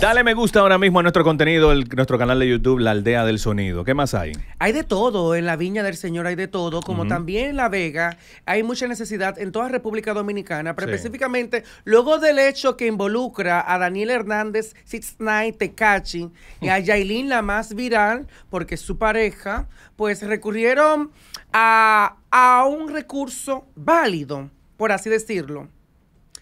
Dale me gusta ahora mismo a nuestro contenido, nuestro canal de YouTube, La Aldea del Sonido. ¿Qué más hay? Hay de todo, en la Viña del Señor hay de todo, como también en La Vega. Hay mucha necesidad en toda República Dominicana, pero específicamente luego del hecho que involucra a Daniel Hernández, Six Night, Tecachi y a Yailin, la más viral, porque su pareja, pues recurrieron a, a un recurso válido, por así decirlo.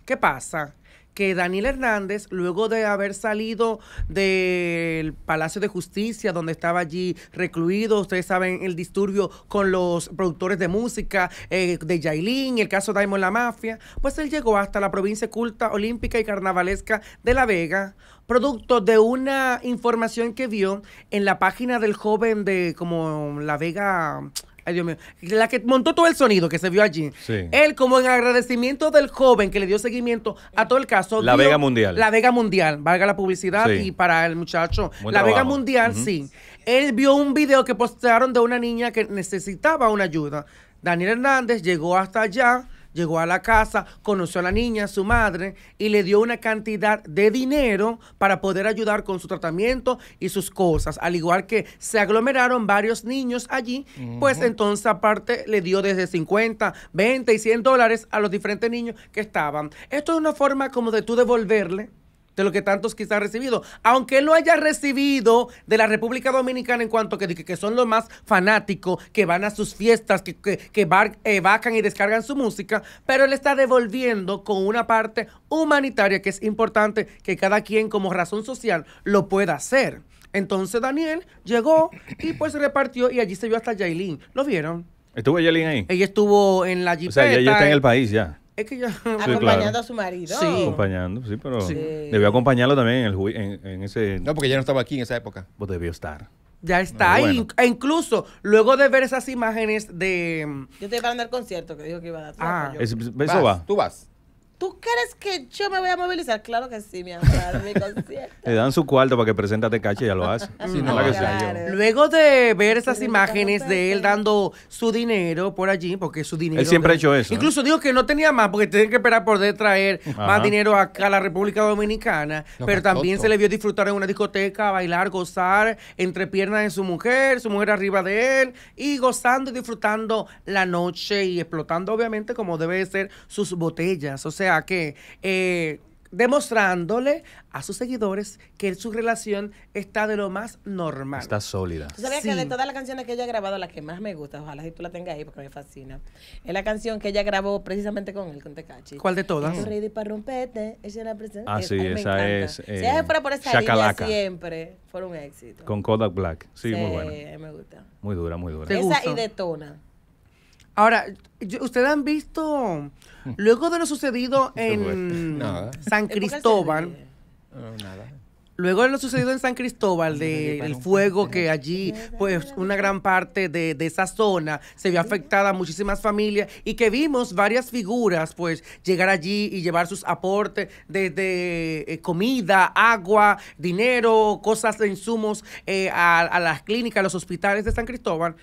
¿Qué pasa? que Daniel Hernández, luego de haber salido del Palacio de Justicia, donde estaba allí recluido, ustedes saben el disturbio con los productores de música eh, de Jailín el caso Daimon La Mafia, pues él llegó hasta la provincia culta, olímpica y carnavalesca de La Vega, producto de una información que vio en la página del joven de como La Vega ay Dios mío, la que montó todo el sonido que se vio allí. Él, como en agradecimiento del joven que le dio seguimiento a todo el caso. La Vega Mundial. La Vega Mundial, valga la publicidad y para el muchacho. la Vega Mundial, sí. Él vio un video que postearon de una niña que necesitaba una ayuda. Daniel Hernández llegó hasta allá llegó a la casa, conoció a la niña, su madre, y le dio una cantidad de dinero para poder ayudar con su tratamiento y sus cosas. Al igual que se aglomeraron varios niños allí, pues entonces aparte le dio desde 50, 20 y 100 dólares a los diferentes niños que estaban. Esto es una forma como de tú devolverle de lo que tantos quizás ha recibido. Aunque él lo haya recibido de la República Dominicana en cuanto que, que son los más fanáticos, que van a sus fiestas, que, que, que eh, vacan y descargan su música, pero él está devolviendo con una parte humanitaria que es importante que cada quien como razón social lo pueda hacer. Entonces Daniel llegó y pues repartió y allí se vio hasta Jailin. ¿Lo vieron? ¿Estuvo Jailin ahí? Ella estuvo en la jipeta. O sea, ella está en el país ya. Es que yo... Acompañando a su marido. Sí. Acompañando, sí, pero debió acompañarlo también en, el, en, ese... No, porque ya no estaba aquí en esa época. Pues debió estar. Ya está. e incluso luego de ver esas imágenes de... Yo te iba a andar al concierto que dijo que iba a dar. Ah, eso va. Tú vas. ¿Tú crees que yo me voy a movilizar? Claro que sí, mi amor, mi concierto. Le dan su cuarto para que a caché y ya lo hace. Mm, Luego de ver esas imágenes de él dando su dinero por allí, porque su dinero. Él siempre ha hecho eso. Incluso dijo que no tenía más, porque tienen que esperar por traer más dinero acá a la República Dominicana. pero también se le vio disfrutar en una discoteca, bailar, gozar, entre piernas de su mujer, su mujer arriba de él, y gozando y disfrutando la noche y explotando, obviamente, como debe ser, sus botellas. O sea, sea que eh, demostrándole a sus seguidores que su relación está de lo más normal. Está sólida. Tú sabías que de todas las canciones que ella ha grabado, la que más me gusta, ojalá si tú la tengas ahí porque me fascina, es la canción que ella grabó precisamente con él, con Tecachi. ¿Cuál de todas? para romperte, ella la Ah, sí, esa es. Se ah, si eh, por esa canción línea siempre, fue un éxito. Con Kodak Black, sí, muy buena. me gusta. Muy dura, muy dura. Esa y detona. Ahora, ustedes han visto, luego de lo sucedido en San Cristóbal, luego de lo sucedido en San Cristóbal, del fuego que allí, pues una gran parte de, esa zona se vio afectada a muchísimas familias y que vimos varias figuras, pues llegar allí y llevar sus aportes de eh, comida, agua, dinero, cosas de insumos eh, a, a las clínicas, a los hospitales de San Cristóbal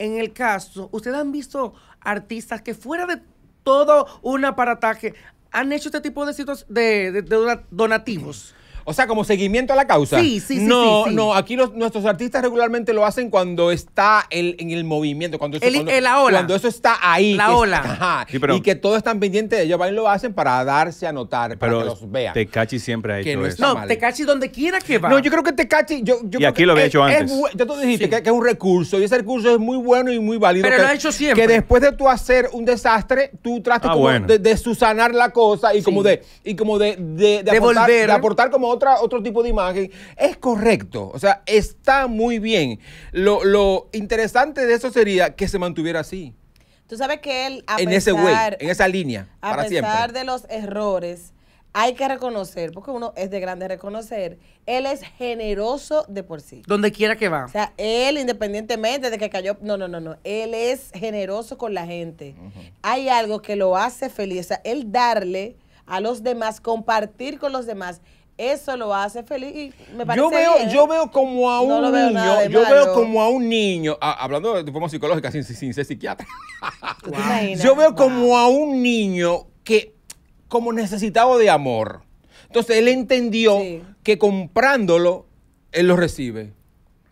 en el caso, ustedes han visto artistas que fuera de todo un aparataje han hecho este tipo de, sitios de donativos. O sea, como seguimiento a la causa. Sí, sí, sí. No, no, aquí nuestros artistas regularmente lo hacen cuando está el, en el movimiento, cuando eso, cuando, la ola. cuando eso está ahí. La ola. ajá, y que todos están pendientes de ellos, van y lo hacen para darse a notar, para que los vean. Tecachi siempre ha hecho no te No, donde quiera que va. No, yo creo que Tecachi. Yo, yo y aquí lo había hecho antes. ya tú dijiste que, es un recurso y ese recurso es muy bueno y muy válido. Pero lo ha hecho siempre. Que después de tú hacer un desastre, tú tratas ah, como de, susanar la cosa y como de, y como de, de, aportar, de aportar como otro otro tipo de imagen, es correcto. O sea, está muy bien. Lo, interesante de eso sería que se mantuviera así. Tú sabes que él, a en ese güey en esa línea, a pesar de los errores, hay que reconocer, porque uno es de grande reconocer, él es generoso de por sí. Donde quiera que va. O sea, él independientemente de que cayó, no, no, no, no, él es generoso con la gente. Hay algo que lo hace feliz, o sea, él darle a los demás, compartir con los demás, eso lo hace feliz y me parece yo veo yo veo como a un niño yo veo como a un niño ah, hablando de forma psicológica sin, ser psiquiatra yo veo como a un niño que como necesitaba de amor entonces él entendió que comprándolo él lo recibe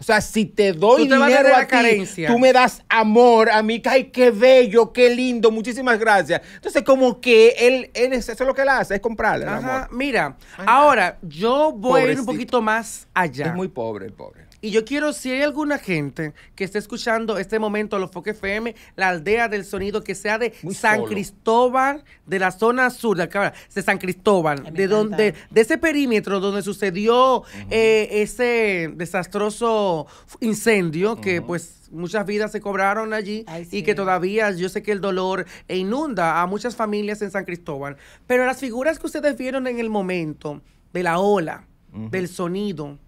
o sea, si te doy dinero a, ti, tú me das amor a mí. Ay, qué bello, qué lindo, muchísimas gracias. Entonces, como que él, él eso es lo que él hace, es comprarle. mira, ahora yo voy a ir un poquito más allá. Es muy pobre pobre. Y yo quiero, si hay alguna gente que esté escuchando este momento, a los Foque FM, la aldea del sonido, que sea de San Cristóbal, de la zona sur, de de San Cristóbal, de donde, de ese perímetro donde sucedió eh, ese desastroso incendio, que pues muchas vidas se cobraron allí y que todavía yo sé que el dolor inunda a muchas familias en San Cristóbal. Pero las figuras que ustedes vieron en el momento de la ola, del sonido,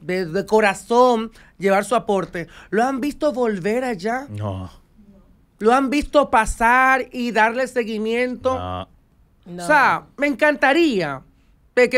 de, corazón llevar su aporte. ¿Lo han visto volver allá? No. ¿Lo han visto pasar y darle seguimiento? No. O sea, me encantaría.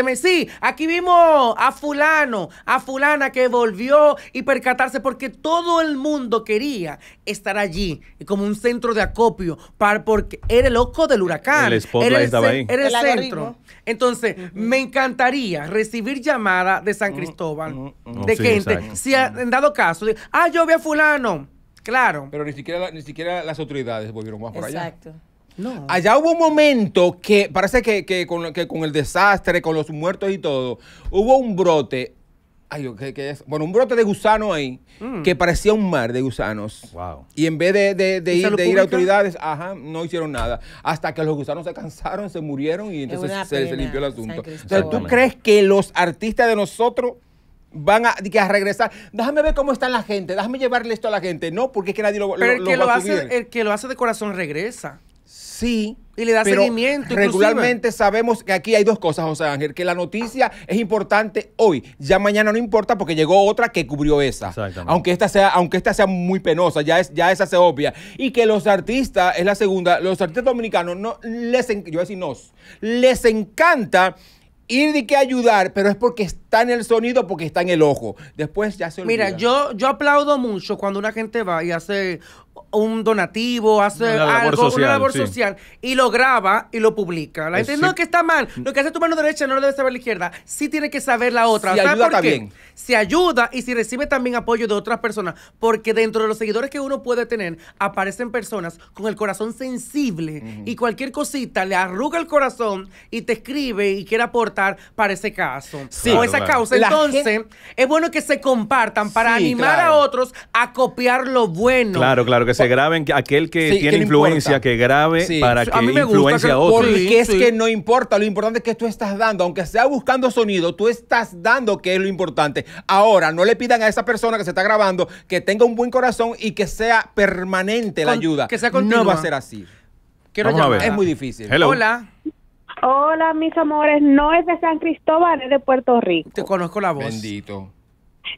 me sí, aquí vimos a fulano, a fulana que volvió y percatarse porque todo el mundo quería estar allí como un centro de acopio para porque era el ojo del huracán. El era el, estaba ahí. Era el, centro. Entonces, me encantaría recibir llamada de San mm, Cristóbal, mm, mm. de gente, si han dado caso, de, ah, yo vi a fulano. Claro. Pero ni siquiera, ni siquiera las autoridades volvieron más por allá. Exacto. No. Allá hubo un momento que parece que, que, con, que, con, el desastre, con los muertos y todo, hubo un brote Ay, es? Bueno, un brote de gusano ahí mm. que parecía un mar de gusanos. Y en vez de, ir, de ir a autoridades, ajá, no hicieron nada. Hasta que los gusanos se cansaron, se murieron y entonces se, limpió el asunto. Entonces, ¿tú crees que los artistas de nosotros van a, a regresar? Déjame ver cómo está la gente, déjame llevarle esto a la gente. No, porque es que nadie lo, Pero lo, el que hace, El que lo hace de corazón regresa. Sí. Y le da seguimiento. Regularmente sabemos que aquí hay dos cosas, José Ángel, que la noticia es importante hoy, ya mañana no importa porque llegó otra que cubrió esa. Aunque esta sea, aunque esta sea muy penosa, ya es, ya esa se obvia. Y que los artistas, es la segunda, los artistas dominicanos no les yo voy a decir nos, les encanta ir de que ayudar, pero es porque está en el sonido, porque está en el ojo. Después ya se olvida. Mira, yo, yo aplaudo mucho cuando una gente va y hace un donativo, hace una algo, labor social, y lo graba y lo publica. La gente no, que está mal. Lo que hace tu mano derecha no lo debe saber la izquierda. Sí tiene que saber la otra. Si ¿Sabes ayuda, por qué? ayuda y si recibe también apoyo de otras personas, porque dentro de los seguidores que uno puede tener, aparecen personas con el corazón sensible y cualquier cosita le arruga el corazón y te escribe y quiere aportar para ese caso o esa causa. Entonces, es bueno que se compartan para animar a otros a copiar lo bueno. Claro, claro que se graben, aquel que tiene influencia, que grabe para que influencia a Porque es que no importa, lo importante es que tú estás dando, aunque sea buscando sonido, tú estás dando que es lo importante. Ahora, no le pidan a esa persona que se está grabando que tenga un buen corazón y que sea permanente la ayuda. Que sea continua. No va a ser así. Quiero Es muy difícil. Hola. Hola, mis amores. No es de San Cristóbal, es de Puerto Rico. Te conozco la voz. Bendito.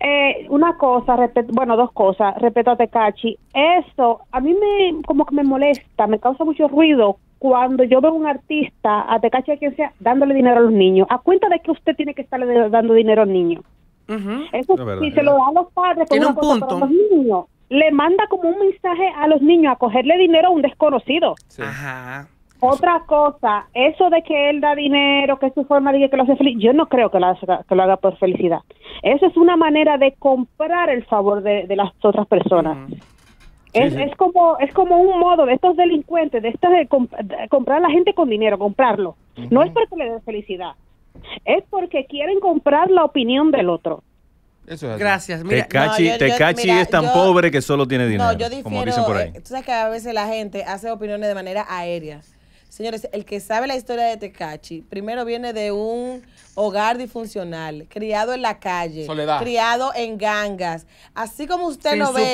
Eh, una cosa, bueno, dos cosas, respeto a Tecachi. Eso a mí me como que me molesta, me causa mucho ruido cuando yo veo un artista, a Tecachi a quien sea, dándole dinero a los niños. ¿A cuenta de que usted tiene que estarle dando dinero al niño niños? Eso si se lo da a los padres, un punto. niños, le manda como un mensaje a los niños a cogerle dinero a un desconocido. Ajá. Otra cosa, eso de que él da dinero, que es su forma de que lo hace feliz, yo no creo que lo, haga, que lo haga por felicidad. Eso es una manera de comprar el favor de, las otras personas. es, es, como es como un modo de estos delincuentes, de estas de, comprar a la gente con dinero, comprarlo. No es porque le dé felicidad, es porque quieren comprar la opinión del otro. Eso es Gracias. Mira, Tecachi, es tan pobre que solo tiene dinero. No, yo difiero, eh, que a veces la gente hace opiniones de manera aérea. Señores, el que sabe la historia de Tecachi, primero viene de un hogar disfuncional, criado en la calle, criado en gangas. Así como usted lo ve,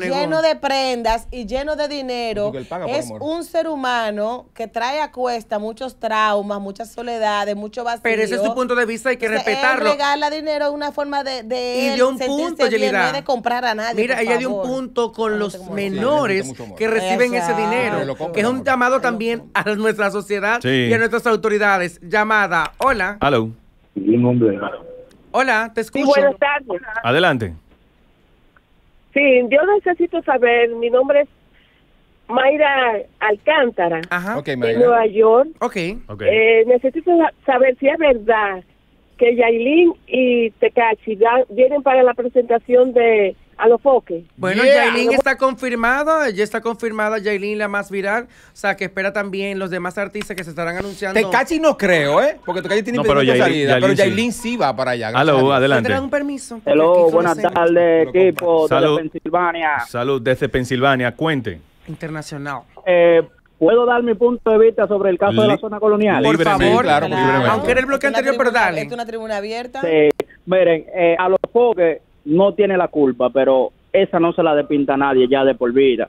lleno de prendas y lleno de dinero, es un ser humano que trae a cuesta muchos traumas, muchas soledades, mucho vacío. Pero ese es su punto de vista, hay que respetarlo. regala dinero es una forma de, de y un punto, bien, no de comprar a nadie. Mira, ella dio un punto con los menores que reciben ese dinero, que es un llamado también a a nuestra sociedad y a nuestras autoridades. Llamada, hola. Hola, te escucho. buenas tardes. Adelante. Sí, yo necesito saber, mi nombre es Mayra Alcántara, de Nueva York. ok eh, necesito saber si es verdad que Yailin y Tekachi vienen para la presentación de a los foques. Bueno, yeah, está confirmada, ya está confirmada Yailin la más viral, o sea que espera también los demás artistas que se estarán anunciando. Te casi no creo, ¿eh? Porque Tecachi tiene no, pero Yailin, salida, pero Yailin sí. va para allá. Aló, adelante. un permiso? Hello, buenas tardes, equipo Salud. desde Pensilvania. Salud desde Pensilvania, cuente. Internacional. Eh, ¿Puedo dar mi punto de vista sobre el caso de la zona colonial? Por favor, claro, aunque era el bloque anterior, pero dale. Es una tribuna abierta. Sí. Miren, eh, a los foques no tiene la culpa, pero esa no se la depinta nadie ya de por vida.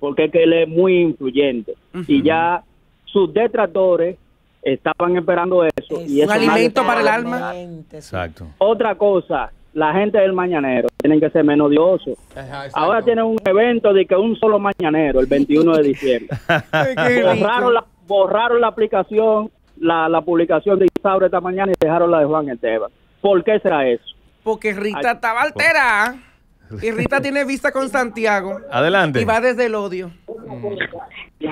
Porque es que él es muy influyente. Y ya sus detractores estaban esperando eso. y un alimento para el alma. Exacto. Otra cosa, la gente del mañanero tienen que ser menos odiosos. Ahora tienen un evento de que un solo mañanero, el 21 de diciembre. borraron, la, borraron la aplicación, la, publicación de Isaura esta mañana y dejaron la de Juan Esteban. ¿Por qué será eso? porque Rita estaba alterada oh. Y Rita tiene vista con Santiago. Adelante. Y va desde el odio.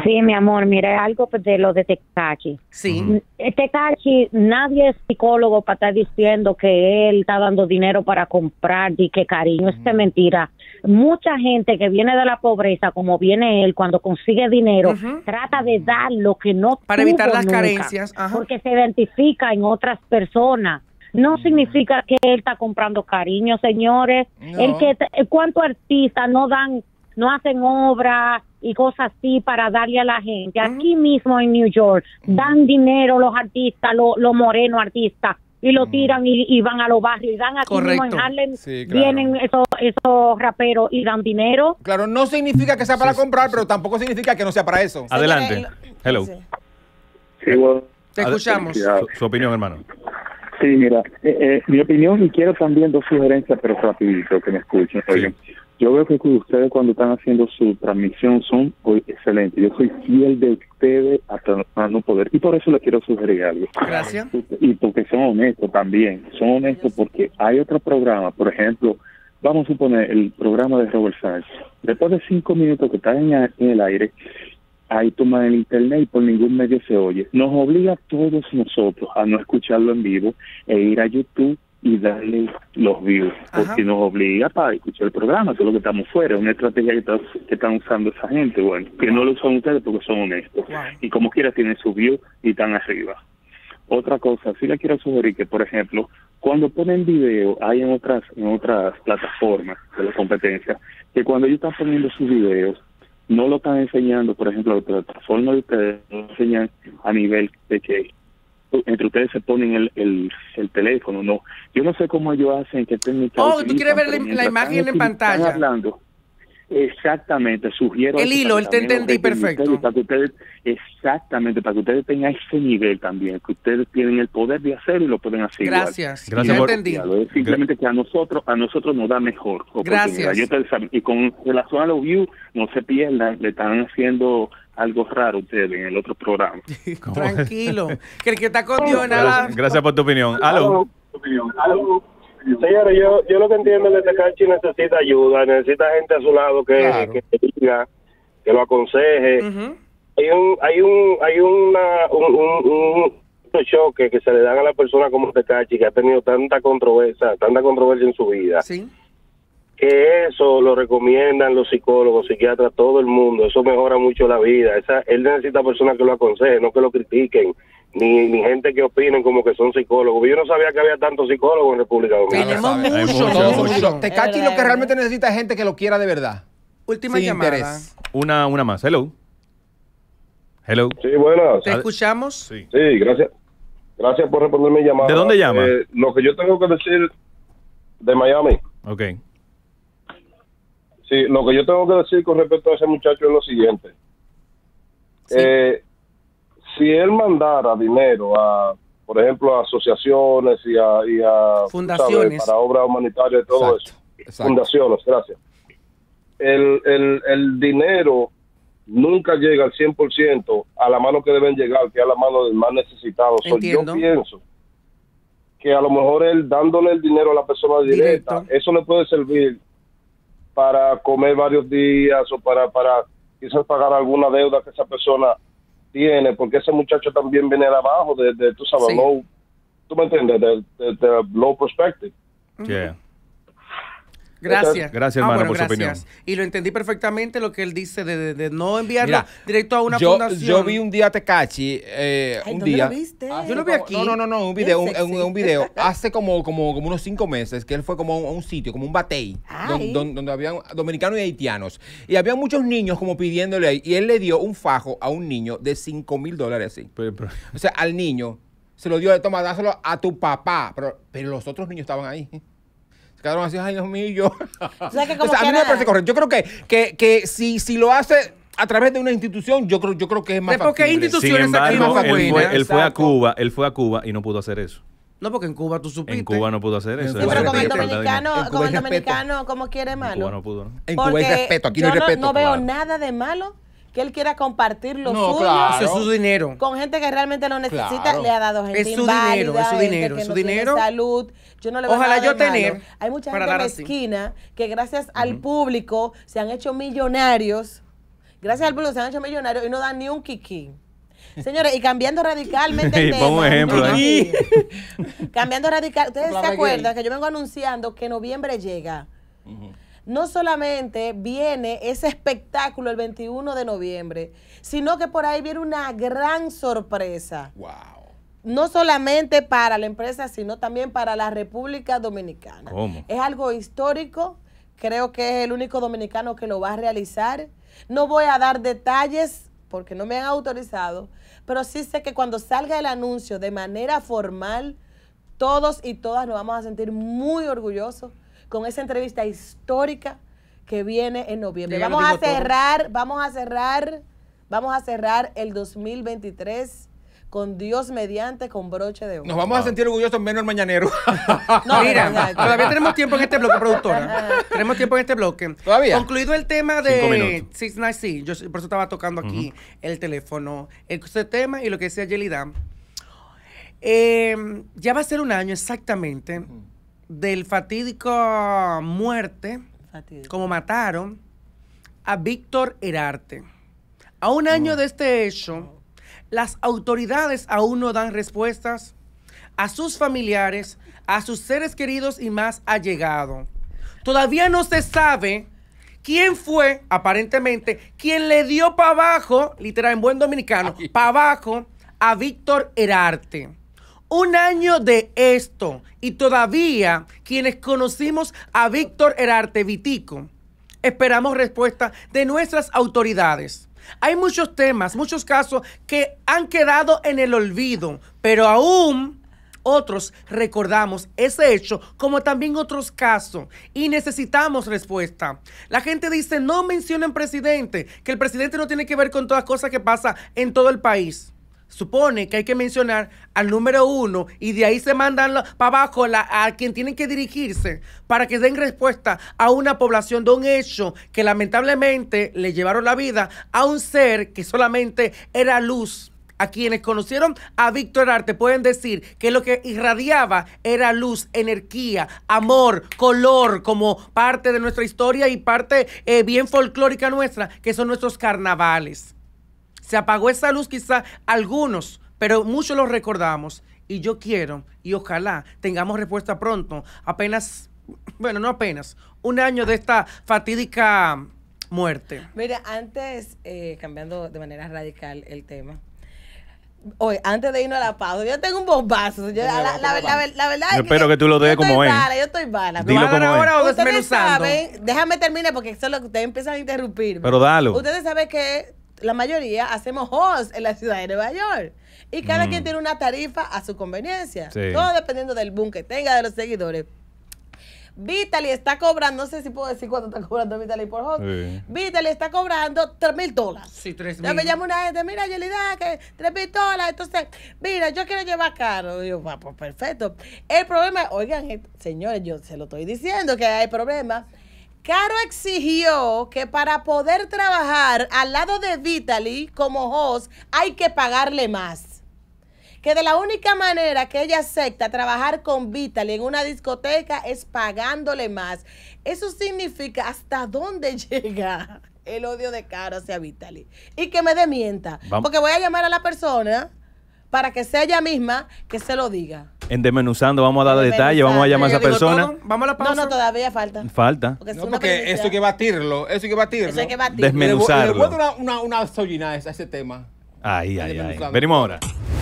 Sí, mi amor, Mire algo pues de lo de Tecachi. Sí. Tekachi, nadie es psicólogo para estar diciendo que él está dando dinero para comprar y que cariño, es mentira. Mucha gente que viene de la pobreza, como viene él, cuando consigue dinero, trata de dar lo que no para evitar las carencias, porque se identifica en otras personas no significa que él está comprando cariño, señores. El que cuántos artistas no dan no hacen obra y cosas así para darle a la gente. Aquí mismo en New York dan dinero los artistas, los lo morenos artistas, y lo tiran y, van a los barrios y dan aquí Correcto. mismo en Harlem. Vienen esos, raperos y dan dinero. Claro, no significa que sea para comprar, pero tampoco significa que no sea para eso. Adelante. Eh, Hello. Te escuchamos. su opinión, hermano. Sí, mira, eh, eh, mi opinión y quiero también dos sugerencias, pero rapidito que me escuchen. Oye, yo veo que ustedes cuando están haciendo su transmisión son excelentes. Yo soy fiel de ustedes hasta no poder y por eso les quiero sugerir algo. Gracias. Y porque son honestos también, son honestos porque hay otro programa, por ejemplo, vamos a suponer el programa de Robert Después de cinco minutos que están en el aire, ahí toma el internet y por ningún medio se oye. Nos obliga a todos nosotros a no escucharlo en vivo e ir a YouTube y darle los views, porque nos obliga para escuchar el programa, que es lo que estamos fuera, es una estrategia que, están usando esa gente, bueno, que no lo usan ustedes porque son honestos, y como quiera tienen su view y están arriba. Otra cosa, sí le quiero sugerir que, por ejemplo, cuando ponen video, hay en otras, en otras plataformas de la competencia, que cuando ellos están poniendo sus videos, no lo están enseñando, por ejemplo, la plataforma de ustedes lo enseñan a nivel de que entre ustedes se ponen el, el, el teléfono, no. Yo no sé cómo ellos hacen, que. técnica. Oh, tú quieres ver la, imagen en pantalla. Hablando, Exactamente, sugiero... El hilo, el te entendí perfecto. Para ustedes, exactamente, para que ustedes tengan ese nivel también, que ustedes tienen el poder de hacerlo y lo pueden hacer. Gracias, igual. gracias. simplemente que a nosotros a nosotros nos da mejor. Gracias. y con relación a los views, no se pierdan, le están haciendo algo raro ustedes en el otro programa. Tranquilo, que el está con nada. Gracias, por tu opinión. Señores, yo, yo lo que entiendo es que Tecachi este necesita ayuda, necesita gente a su lado que, que diga, que lo aconseje. Hay un hay un hay una, un, un, un, choque que se le dan a la persona como Tecachi este que ha tenido tanta controversia, tanta controversia en su vida. Sí. Que eso lo recomiendan los psicólogos, psiquiatras, todo el mundo. Eso mejora mucho la vida. Esa, él necesita personas que lo aconsejen, no que lo critiquen ni, ni gente que opinen como que son psicólogos. Yo no sabía que había tantos psicólogos en República Dominicana. Tenemos muchos. Te lo que realmente necesita es gente que lo quiera de verdad. Última llamada. Una, una más. Hello. Hello. Sí, buenas. ¿Te escuchamos? Sí. sí, gracias. Gracias por responder mi llamada. ¿De dónde llama? Eh, lo que yo tengo que decir de Miami. Ok. Sí, lo que yo tengo que decir con respecto a ese muchacho es lo siguiente. Eh, si él mandara dinero a, por ejemplo, a asociaciones y a, fundaciones para obra humanitaria y todo eso, fundaciones, gracias. El, el, el dinero nunca llega al 100% a la mano que deben llegar, que es a la mano del más necesitado. yo pienso que a lo mejor él dándole el dinero a la persona directa, eso le puede servir para comer varios días o para, para quizás pagar alguna deuda que esa persona tiene, porque ese muchacho también viene de abajo, de, tú sabes, low, tú me entiendes, de, de, low perspective. Yeah. Gracias. Gracias, ah, hermano, por su opinión. Y lo entendí perfectamente lo que él dice de, no enviarla directo a una fundación. Yo vi un día a Tecachi, eh, un día. Lo viste? Ah, yo lo vi aquí. No, no, no, no un video, un, video. Hace como, unos cinco meses que él fue como a un, sitio, como un batey, donde había dominicanos y haitianos. Y había muchos niños como pidiéndole ahí. Y él le dio un fajo a un niño de 5 mil dólares así. O sea, al niño se lo dio, toma, dáselo a tu papá. pero los otros niños estaban ahí caro así, ay, Dios mío, yo. O sea, a mí me parece correcto. Yo creo que, que, que si, si lo hace a través de una institución, yo creo, yo creo que es más Porque hay instituciones Sin aquí más él, fue, él fue, a Cuba, él fue a Cuba y no pudo hacer eso. No, porque en Cuba tú supiste. En Cuba no pudo hacer eso. Sí, pero como el dominicano, como el dominicano, como quiere malo. En Cuba no pudo, ¿no? En Cuba hay respeto, aquí no hay respeto. no veo nada de malo que él quiera compartir lo suyo su dinero. con gente que realmente lo necesita, le ha dado gente es su dinero, es su dinero, su dinero. salud. Yo no le voy Ojalá yo tener. Hay mucha gente en la esquina que gracias al público se han hecho millonarios. Gracias al público se han hecho millonarios y no dan ni un kiki. Señores, y cambiando radicalmente el Pongo ejemplo. cambiando radicalmente. Ustedes se acuerdan que yo vengo anunciando que noviembre llega no solamente viene ese espectáculo el 21 de noviembre, sino que por ahí viene una gran sorpresa. ¡Wow! no solamente para la empresa, sino también para la República Dominicana. ¿Cómo? Es algo histórico, creo que es el único dominicano que lo va a realizar. No voy a dar detalles porque no me han autorizado, pero sí sé que cuando salga el anuncio de manera formal, todos y todas nos vamos a sentir muy orgullosos con esa entrevista histórica que viene en noviembre. vamos a cerrar, vamos a cerrar, vamos a cerrar el 2023 con Dios mediante, con broche de oro. Nos vamos a sentir orgullosos menos el mañanero. Mira, todavía tenemos tiempo en este bloque, productora. tenemos tiempo en este bloque. Todavía. Concluido el tema de Six Nights, sí, por eso estaba tocando aquí el teléfono, este tema y lo que decía Yelida. Eh, ya va a ser un año exactamente del fatídico muerte, como mataron a Víctor Herarte. A un año de este hecho, las autoridades aún no dan respuestas a sus familiares, a sus seres queridos y más allegados. Todavía no se sabe quién fue, aparentemente, quien le dio para abajo, literal en buen dominicano, para abajo a Víctor Herarte un año de esto y todavía quienes conocimos a Víctor Herarte Vitico esperamos respuesta de nuestras autoridades. Hay muchos temas, muchos casos que han quedado en el olvido, pero aún otros recordamos ese hecho, como también otros casos, y necesitamos respuesta. La gente dice, no mencionen presidente, que el presidente no tiene que ver con todas las cosas que pasa en todo el país supone que hay que mencionar al número uno y de ahí se mandan para abajo a quien tienen que dirigirse para que den respuesta a una población de un hecho que lamentablemente le llevaron la vida a un ser que solamente era luz. A quienes conocieron a Víctor Arte pueden decir que lo que irradiaba era luz, energía, amor, color, como parte de nuestra historia y parte eh, bien folclórica nuestra, que son nuestros carnavales. Se apagó esa luz quizá algunos, pero muchos los recordamos. Y yo quiero, y ojalá tengamos respuesta pronto, apenas, bueno, no apenas, un año de esta fatídica muerte. Mira, antes, eh, cambiando de manera radical el tema, hoy antes de irnos a la pausa, yo tengo un bombazo. Yo, la, verdad es que espero que tú lo des como es. yo estoy bala. Dilo como ahora o déjame terminar porque eso es lo que ustedes empiezan a interrumpir. Pero dalo. Ustedes saben que la mayoría hacemos host en la ciudad de Nueva York. Y cada quien mm. tiene una tarifa a su conveniencia. Todo dependiendo del boom que tenga de los seguidores. Vitaly está cobrando, no sé si puedo decir cuánto está cobrando Vitaly por host. Vitaly está cobrando 3 mil dólares. Sí, Ya me llama una gente, mira, Yelida, ah, que 3 mil dólares. Entonces, mira, yo quiero llevar caro. yo pues perfecto. El problema, oigan, señores, yo se lo estoy diciendo que hay problemas Caro exigió que para poder trabajar al lado de Vitaly como host hay que pagarle más. Que de la única manera que ella acepta trabajar con Vitaly en una discoteca es pagándole más. Eso significa hasta dónde llega el odio de Caro hacia Vitaly. Y que me demienta. Porque voy a llamar a la persona para que sea ella misma que se lo diga en Desmenuzando vamos a dar detalles, vamos a llamar a esa persona. Vamos a la pausa. No, no, todavía falta. Falta. Porque, no, porque eso hay que batirlo, eso hay que batirlo. Eso que Desmenuzarlo. Le, una, una, una a ese tema. Ahí, ahí, ahí. Venimos ahora.